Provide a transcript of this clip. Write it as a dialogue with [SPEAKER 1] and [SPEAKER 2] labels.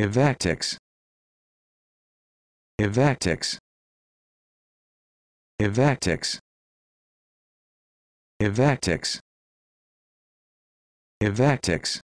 [SPEAKER 1] Evactix Evactix Evactix Evactix Evactix